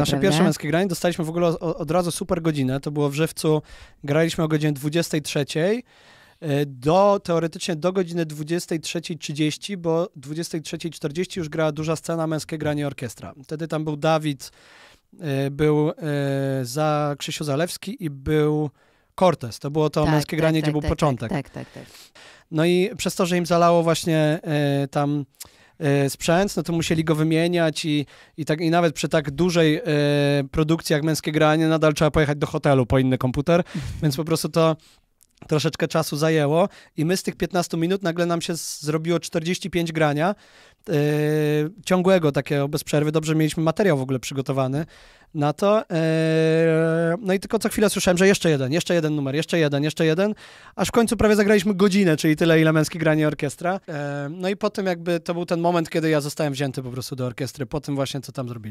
nasze prawda? pierwsze męskie granie dostaliśmy w ogóle od razu super godzinę. To było w Żywcu, graliśmy o godzinie 23 y, do teoretycznie do godziny 23.30, bo 23.40 już grała duża scena męskie granie orkiestra. Wtedy tam był Dawid, y, był y, za Krzysiu Zalewski i był Cortez. To było to tak, męskie tak, granie, tak, gdzie był tak, początek. Tak, tak, tak, tak. No i przez to, że im zalało właśnie tam E, sprzęt, no to musieli go wymieniać i, i, tak, i nawet przy tak dużej e, produkcji jak Męskie Granie nadal trzeba pojechać do hotelu po inny komputer, więc po prostu to troszeczkę czasu zajęło i my z tych 15 minut nagle nam się zrobiło 45 grania, e, ciągłego, takiego bez przerwy. Dobrze mieliśmy materiał w ogóle przygotowany na to. E, no i tylko co chwilę słyszałem, że jeszcze jeden, jeszcze jeden numer, jeszcze jeden, jeszcze jeden, aż w końcu prawie zagraliśmy godzinę, czyli tyle, ile męskie granie orkiestra. E, no i potem jakby to był ten moment, kiedy ja zostałem wzięty po prostu do orkiestry, po tym właśnie, co tam zrobili.